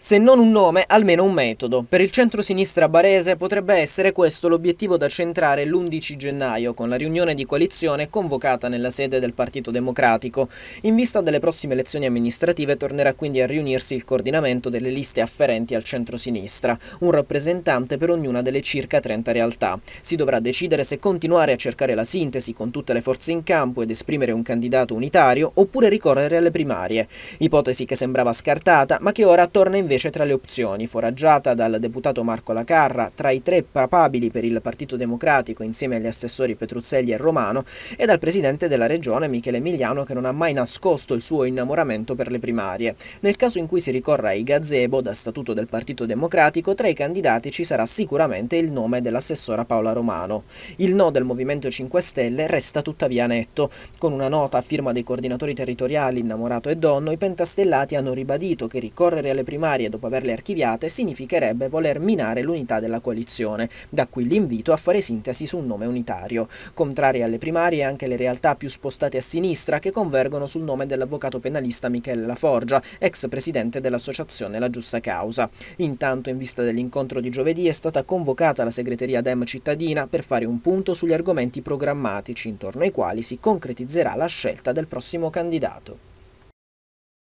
Se non un nome, almeno un metodo. Per il centro-sinistra barese potrebbe essere questo l'obiettivo da centrare l'11 gennaio con la riunione di coalizione convocata nella sede del Partito Democratico. In vista delle prossime elezioni amministrative tornerà quindi a riunirsi il coordinamento delle liste afferenti al centro-sinistra, un rappresentante per ognuna delle circa 30 realtà. Si dovrà decidere se continuare a cercare la sintesi con tutte le forze in campo ed esprimere un candidato unitario oppure ricorrere alle primarie. Ipotesi che sembrava scartata ma che ora torna in invece tra le opzioni, foraggiata dal deputato Marco Lacarra, tra i tre papabili per il Partito Democratico insieme agli assessori Petruzzelli e Romano e dal presidente della regione Michele Emiliano che non ha mai nascosto il suo innamoramento per le primarie. Nel caso in cui si ricorra ai gazebo da statuto del Partito Democratico, tra i candidati ci sarà sicuramente il nome dell'assessora Paola Romano. Il no del Movimento 5 Stelle resta tuttavia netto. Con una nota a firma dei coordinatori territoriali Innamorato e Donno, i pentastellati hanno ribadito che ricorrere alle primarie necessarie dopo averle archiviate significherebbe voler minare l'unità della coalizione, da qui l'invito a fare sintesi su un nome unitario. Contrarie alle primarie anche le realtà più spostate a sinistra che convergono sul nome dell'avvocato penalista Michele Laforgia, ex presidente dell'associazione La Giusta Causa. Intanto, in vista dell'incontro di giovedì, è stata convocata la segreteria DEM cittadina per fare un punto sugli argomenti programmatici intorno ai quali si concretizzerà la scelta del prossimo candidato.